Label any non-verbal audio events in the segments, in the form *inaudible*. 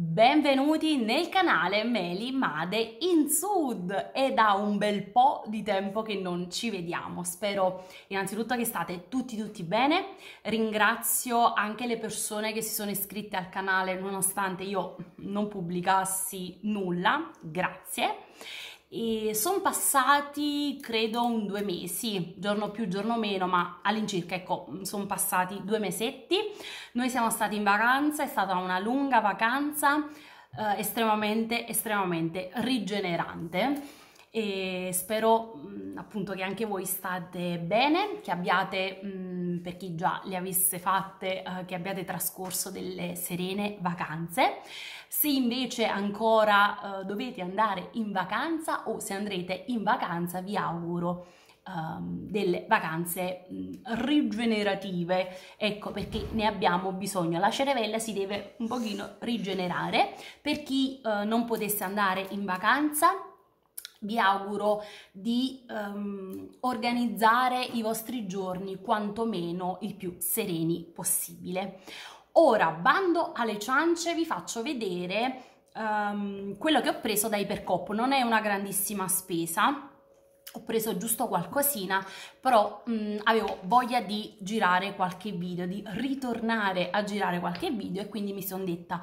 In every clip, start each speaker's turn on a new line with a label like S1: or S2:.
S1: Benvenuti nel canale Meli Made in Sud è da un bel po' di tempo che non ci vediamo. Spero innanzitutto che state tutti tutti bene. Ringrazio anche le persone che si sono iscritte al canale nonostante io non pubblicassi nulla. Grazie e sono passati credo un due mesi, giorno più giorno meno, ma all'incirca ecco sono passati due mesetti. Noi siamo stati in vacanza, è stata una lunga vacanza eh, estremamente estremamente rigenerante e spero mh, mm, appunto che anche voi state bene, che abbiate, mh, mm, per chi già le avesse fatte, uh, che abbiate trascorso delle serene vacanze. Se invece ancora uh, dovete andare in vacanza o se andrete in vacanza vi auguro ehm, delle vacanze mm, rigenerative, ecco perché ne abbiamo bisogno, la cervella si deve un pochino rigenerare, per chi eh, non potesse andare in vacanza vi auguro di um, organizzare i vostri giorni quantomeno il più sereni possibile. Ora, bando alle ciance, vi faccio vedere um, quello che ho preso da Ipercop. Non è una grandissima spesa, ho preso giusto qualcosina, però mh, avevo voglia di girare qualche video, di ritornare a girare qualche video e quindi mi sono detta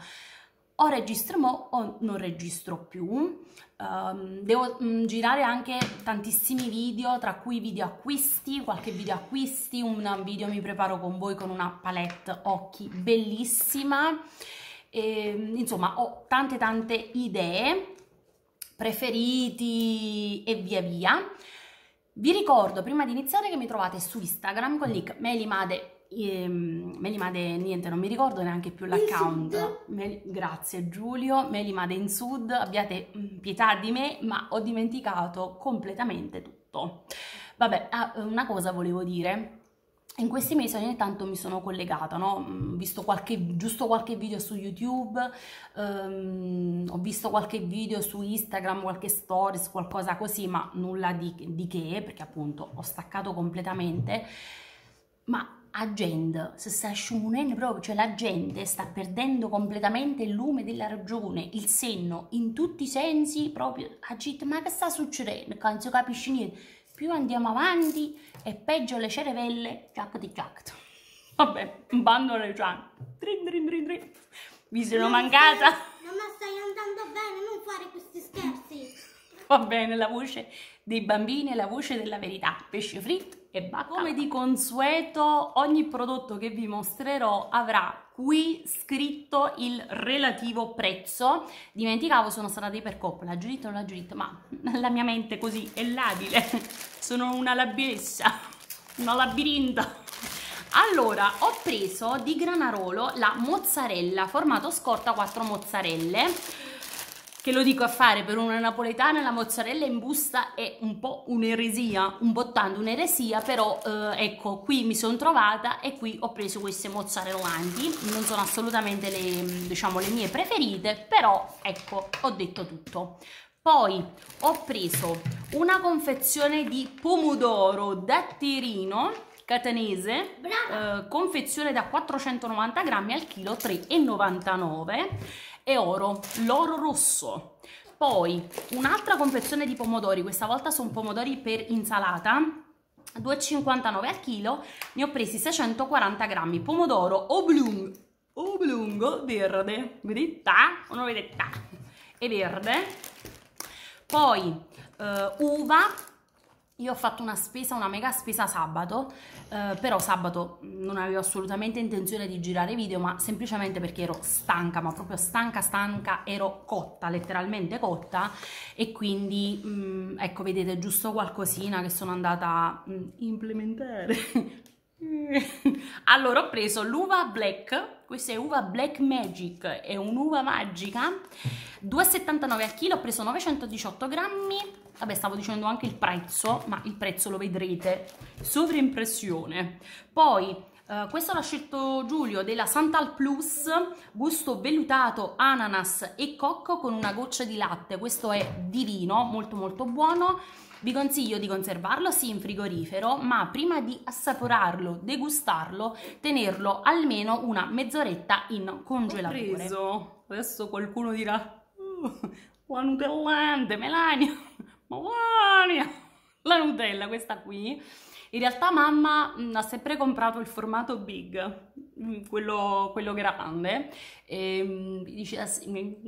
S1: o registro o non registro più. Um, devo um, girare anche tantissimi video, tra cui video acquisti, qualche video acquisti, un video mi preparo con voi con una palette occhi bellissima. E, ehm, insomma, ho tante tante idee, preferiti e via via. Vi ricordo prima di iniziare che mi trovate su Instagram con link melimade.com e, ehm, me li made niente, non mi ricordo neanche più l'account. Me, grazie Giulio, me li made in sud, abbiate mm, pietà di me, ma ho dimenticato completamente tutto. Vabbè, ah, una cosa volevo dire. In questi mesi ogni tanto mi sono collegata, no? Mm, ho visto qualche, giusto qualche video su YouTube, ehm, ho visto qualche video su Instagram, qualche stories, qualcosa così, ma nulla di, di che, perché appunto ho staccato completamente. Ma agenda, se sta sciumunendo proprio, cioè la gente sta perdendo completamente il lume della ragione, il senno, in tutti i sensi, proprio agita, ma che sta succedendo? Non si capisce niente. Più andiamo avanti e peggio le cerevelle, giac di giac. Vabbè, un bando alle cian. Trin, trin, trin, trin. Mi sono mancata. Stai, no, ma stai andando bene, non fare questi scherzi. Va bene, la voce dei bambini e la voce della verità, pesce fritto e bacca. Come di consueto ogni prodotto che vi mostrerò avrà qui scritto il relativo prezzo. Dimenticavo, sono stata dei per coppola, la giurita o la giurito, ma *laughs* la mia mente così è labile, *laughs* sono una labiessa, una labirinta. Allora, ho preso di Granarolo la mozzarella, formato scorta 4 mozzarelle, che lo dico a fare per una napoletana la mozzarella in busta è un po' un'eresia, un po' tanto un'eresia, però eh, ecco qui mi sono trovata e qui ho preso queste mozzarellanti, non sono assolutamente le, diciamo, le mie preferite, però ecco ho detto tutto. Poi ho preso una confezione di pomodoro datterino catanese, eh, confezione da 490 grammi al chilo 3,99 e oro, l'oro rosso. Poi un'altra confezione di pomodori, questa volta sono pomodori per insalata, 2,59 al chilo, ne ho presi 640 grammi, pomodoro oblungo, oblungo verde, vedete? O non vedete? È verde. Poi eh, uva io ho fatto una spesa, una mega spesa sabato, eh, però sabato mm, non avevo assolutamente intenzione di girare video, ma semplicemente perché ero stanca, ma proprio stanca stanca, ero cotta, letteralmente cotta, e quindi mh, mm, ecco vedete giusto qualcosina che sono andata a mm, implementare. *laughs* allora ho preso l'uva black, questa è uva black magic, è un'uva magica, 2,79 al chilo, ho preso 918 grammi, vabbè stavo dicendo anche il prezzo, ma il prezzo lo vedrete, sovraimpressione. Poi Uh, questo l'ha scelto Giulio della Santal Plus, gusto vellutato, ananas e cocco con una goccia di latte. Questo è divino, molto molto buono. Vi consiglio di conservarlo sì in frigorifero, ma prima di assaporarlo, degustarlo, tenerlo almeno una mezz'oretta in congelatore. Adesso qualcuno dirà, uh, qua Nutellante, Melania! ma guarda, *laughs* la Nutella, questa qui. In realtà mamma mh, mm, ha sempre comprato il formato big, mh, mm, quello, quello, grande, e mh, mm, dice a Simone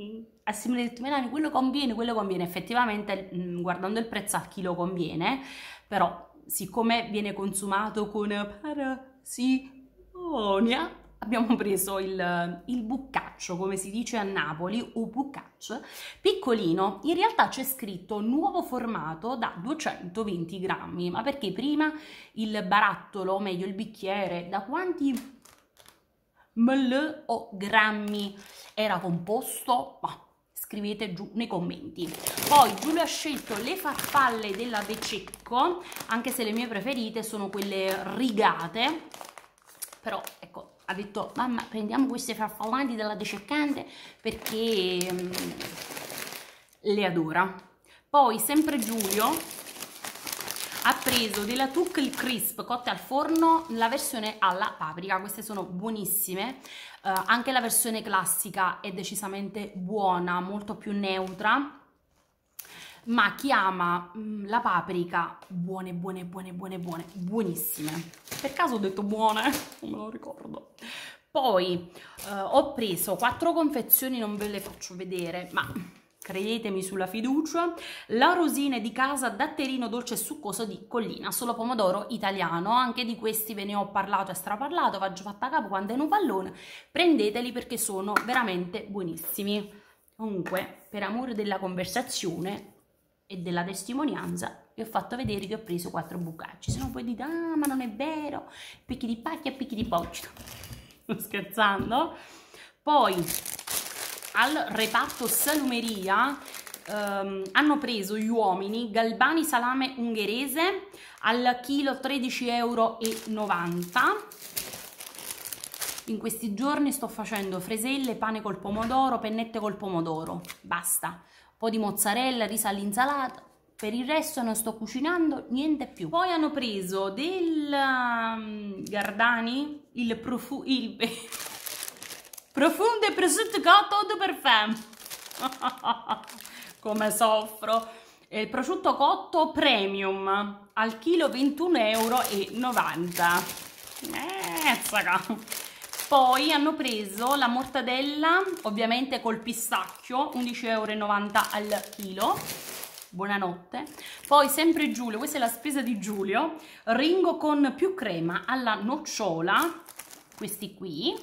S1: detto, Melani, quello conviene, quello conviene, effettivamente guardando il prezzo al chilo conviene, però siccome viene consumato con parasitonia, abbiamo preso il, il buccaccio, come si dice a Napoli, o buccaccio, piccolino. In realtà c'è scritto nuovo formato da 220 grammi, ma perché prima il barattolo, o meglio il bicchiere, da quanti ml o grammi era composto? Ma scrivete giù nei commenti. Poi Giulio ha scelto le farfalle della Bececco, anche se le mie preferite sono quelle rigate, però ecco ha detto mamma prendiamo queste farfallanti della dececcante perché mm, le adora poi sempre Giulio ha preso della Tuc Crisp cotte al forno la versione alla paprika queste sono buonissime uh, anche la versione classica è decisamente buona molto più neutra ma chi ama mh, mm, la paprika, buone, buone, buone, buone, buone, buonissime. Per caso ho detto buone, *laughs* non me lo ricordo. Poi eh, ho preso quattro confezioni, non ve le faccio vedere, ma credetemi sulla fiducia, la rosina di casa datterino dolce e succoso di collina, solo pomodoro italiano, anche di questi ve ne ho parlato e straparlato, vaggio fatta a capo quando è in un pallone, prendeteli perché sono veramente buonissimi. Comunque, per amore della conversazione, e della testimonianza vi ho fatto vedere che ho preso quattro bucacci se no poi dite ah ma non è vero picchi di pacchia picchi di pocito *laughs* sto scherzando poi al reparto salumeria Um, hanno preso gli uomini Galbani salame ungherese al chilo 13,90 euro. In questi giorni sto facendo freselle, pane col pomodoro, pennette col pomodoro, basta po' di mozzarella, riso all'insalata. Per il resto non sto cucinando niente più. Poi hanno preso del um, Gardani, il profumo, il *laughs* profumo e prosciutto cotto de parfum. Come soffro. il prosciutto cotto premium al chilo 21,90 euro. Eh, poi hanno preso la mortadella ovviamente col pistacchio 11,90 euro al chilo buonanotte poi sempre Giulio questa è la spesa di Giulio ringo con più crema alla nocciola questi qui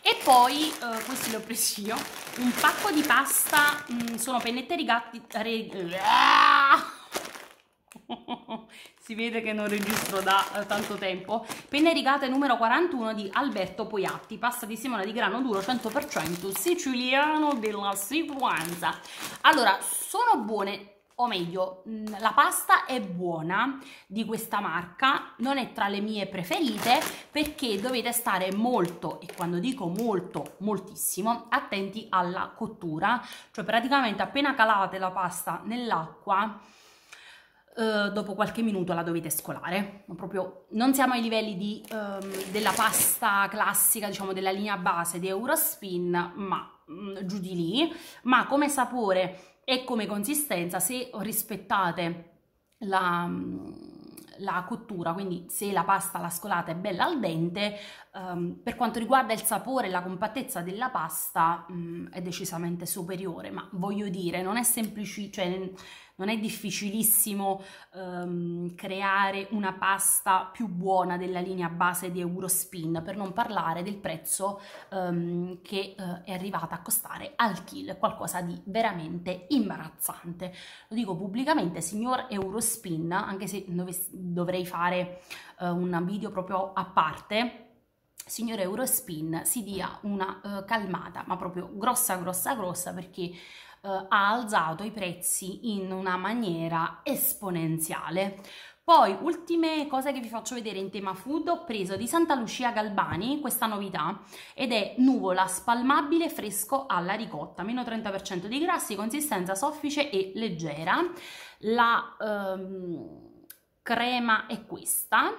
S1: e poi eh, questi li ho presi io un pacco di pasta mh, mm, sono pennette rigatti re, si vede che non registro da eh, tanto tempo. Penne rigate numero 41 di Alberto Poiatti, pasta di semola di grano duro 100% siciliano della sequenza. Allora, sono buone o meglio, mm, la pasta è buona di questa marca, non è tra le mie preferite perché dovete stare molto, e quando dico molto, moltissimo, attenti alla cottura, cioè praticamente appena calate la pasta nell'acqua eh, dopo qualche minuto la dovete scolare. Proprio non siamo ai livelli di, ehm, della pasta classica, diciamo della linea base di Eurospin, ma mh, mm, giù di lì. Ma come sapore e come consistenza, se rispettate la... Mh, mm, la cottura, quindi se la pasta la scolata è bella al dente, um, per quanto riguarda il sapore e la compattezza della pasta um, è decisamente superiore, ma voglio dire, non è semplice, cioè non è difficilissimo ehm, creare una pasta più buona della linea base di Eurospin, per non parlare del prezzo ehm, che eh, è arrivata a costare al kill, qualcosa di veramente imbarazzante. Lo dico pubblicamente, signor Eurospin, anche se dovrei fare eh, un video proprio a parte, signor Eurospin si dia una uh, calmata, ma proprio grossa, grossa, grossa, perché eh, ha alzato i prezzi in una maniera esponenziale. Poi, ultime cose che vi faccio vedere in tema food, ho preso di Santa Lucia Galbani questa novità ed è nuvola spalmabile fresco alla ricotta, meno 30% di grassi, consistenza soffice e leggera. La ehm, crema è questa,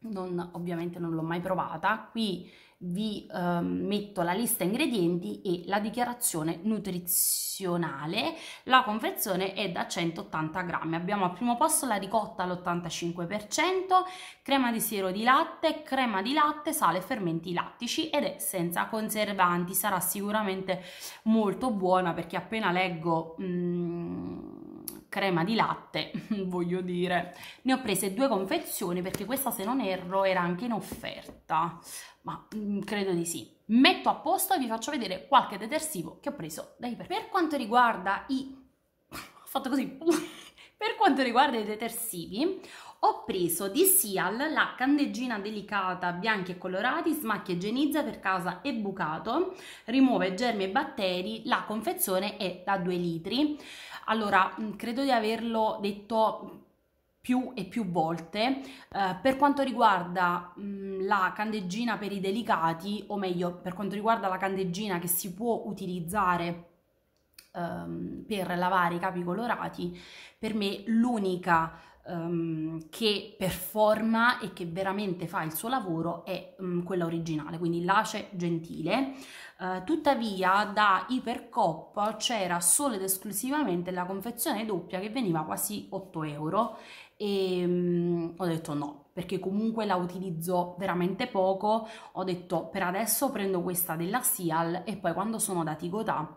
S1: non, ovviamente non l'ho mai provata, qui vi eh, metto la lista ingredienti e la dichiarazione nutrizionale. La confezione è da 180 grammi. Abbiamo al primo posto la ricotta all'85%, crema di siero di latte, crema di latte, sale e fermenti lattici ed è senza conservanti. Sarà sicuramente molto buona perché appena leggo... Mm, crema di latte, *laughs* voglio dire. Ne ho prese due confezioni perché questa, se non erro, era anche in offerta. Ma mh, mm, credo di sì. Metto a posto e vi faccio vedere qualche detersivo che ho preso da Iper. Per quanto riguarda i... *laughs* ho fatto così... *laughs* per quanto riguarda i detersivi, ho preso di Seal la candeggina delicata bianchi e colorati, smacchia igienizza per casa e bucato, rimuove germi e batteri, la confezione è da 2 litri. Allora, mm, credo di averlo detto più e più volte eh, per quanto riguarda mh, mm, la candeggina per i delicati o meglio per quanto riguarda la candeggina che si può utilizzare ehm, per lavare i capi colorati per me l'unica ehm, che performa e che veramente fa il suo lavoro è mh, mm, quella originale quindi l'ace gentile eh, tuttavia da Ipercop c'era solo ed esclusivamente la confezione doppia che veniva quasi 8 euro e um, ho detto no, perché comunque la utilizzo veramente poco, ho detto per adesso prendo questa della Sial e poi quando sono da Tigotà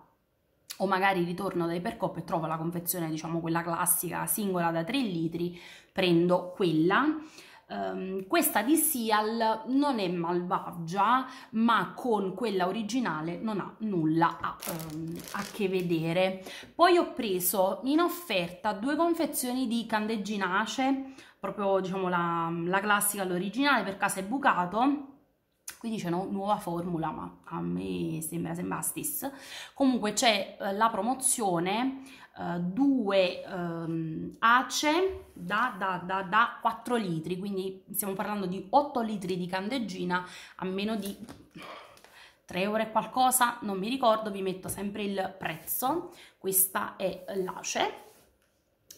S1: o magari ritorno da Hypercop e trovo la confezione, diciamo quella classica, singola da 3 litri, prendo quella. Um, questa di Seal non è malvagia, ma con quella originale non ha nulla a, um, a, che vedere. Poi ho preso in offerta due confezioni di candegginace, proprio diciamo la, la classica, l'originale, per caso è bucato, quindi c'è una nuova formula, ma a me sembra sembra stessa. Comunque c'è eh, la promozione due ehm, ace da, da, da, da 4 litri, quindi stiamo parlando di 8 litri di candeggina a meno di 3 euro e qualcosa, non mi ricordo, vi metto sempre il prezzo, questa è l'ace,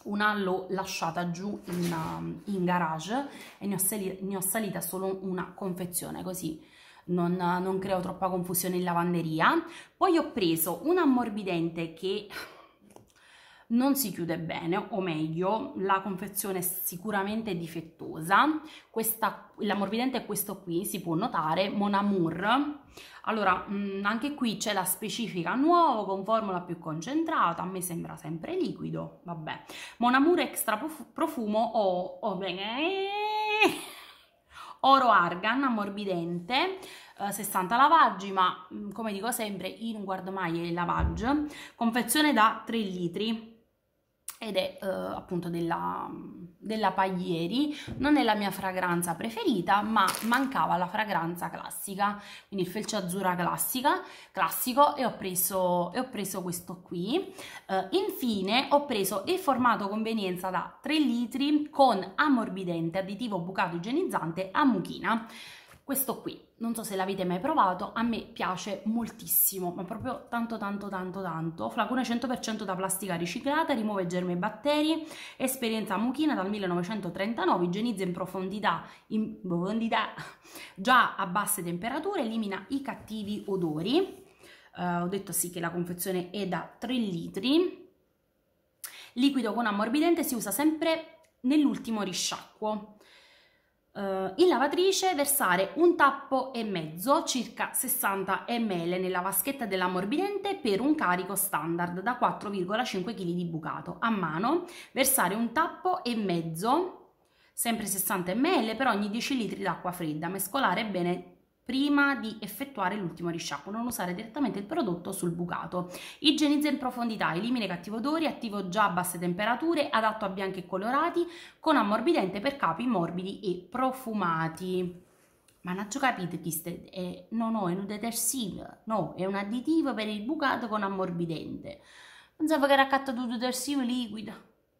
S1: una l'ho lasciata giù in, ehm, in garage e ne ho, salita, ne ho, salita solo una confezione così non, non creo troppa confusione in lavanderia. Poi ho preso un ammorbidente che non si chiude bene, o meglio, la confezione è sicuramente difettosa. Questa, l'ammorbidente è questo qui, si può notare, Mon Amour. Allora, mm, anche qui c'è la specifica nuovo con formula più concentrata, a me sembra sempre liquido, vabbè. Mon Amour extra profumo o... Oh, oh, oro argan ammorbidente 60 eh, lavaggi ma mm, come dico sempre in non guardo mai i confezione da 3 litri ed è eh, appunto della, della Paglieri, non è la mia fragranza preferita ma mancava la fragranza classica, quindi il felce azzurra classica, classico e ho preso, e ho preso questo qui. Eh, infine ho preso il formato convenienza da 3 litri con ammorbidente, additivo bucato igienizzante a mucchina, questo qui non so se l'avete mai provato, a me piace moltissimo, ma proprio tanto tanto tanto tanto. Flacone 100% da plastica riciclata, rimuove germi e batteri, esperienza mucchina dal 1939, igienizza in profondità, in profondità già a basse temperature, elimina i cattivi odori. Uh, ho detto sì che la confezione è da 3 litri. Liquido con ammorbidente si usa sempre nell'ultimo risciacquo eh, in lavatrice versare un tappo e mezzo, circa 60 ml, nella vaschetta dell'ammorbidente per un carico standard da 4,5 kg di bucato. A mano versare un tappo e mezzo, sempre 60 ml, per ogni 10 litri d'acqua fredda, mescolare bene prima di effettuare l'ultimo risciacquo, non usare direttamente il prodotto sul bucato. Igienizza in profondità, elimina i cattivi odori, attivo già a basse temperature, adatto a bianchi e colorati, con ammorbidente per capi morbidi e profumati. Ma capite che è, no, no, è un detersivo, no, è un additivo per il bucato con ammorbidente. Pensavo che era accattato un detersivo liquido.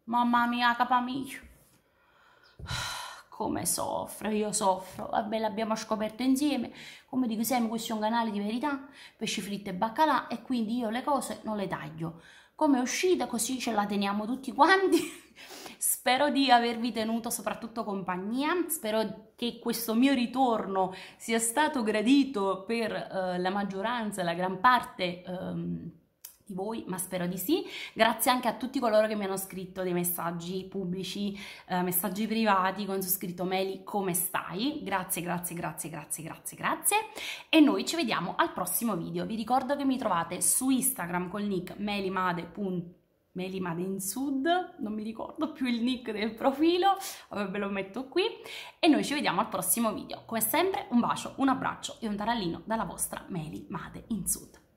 S1: Mamma mia, capa come soffro, io soffro, vabbè l'abbiamo scoperto insieme, come dico sempre questo è un canale di verità, pesci fritti e baccalà e quindi io le cose non le taglio. Come è uscita così ce la teniamo tutti quanti, *laughs* spero di avervi tenuto soprattutto compagnia, spero che questo mio ritorno sia stato gradito per eh, la maggioranza, la gran parte... Ehm, di voi, ma spero di sì. Grazie anche a tutti coloro che mi hanno scritto dei messaggi pubblici, eh, messaggi privati con su scritto Meli come stai. Grazie, grazie, grazie, grazie, grazie, grazie. E noi ci vediamo al prossimo video. Vi ricordo che mi trovate su Instagram col nick melimade.com Melimade in Sud, non mi ricordo più il nick del profilo, ve lo metto qui e noi ci vediamo al prossimo video. Come sempre un bacio, un abbraccio e un tarallino dalla vostra Made in Sud.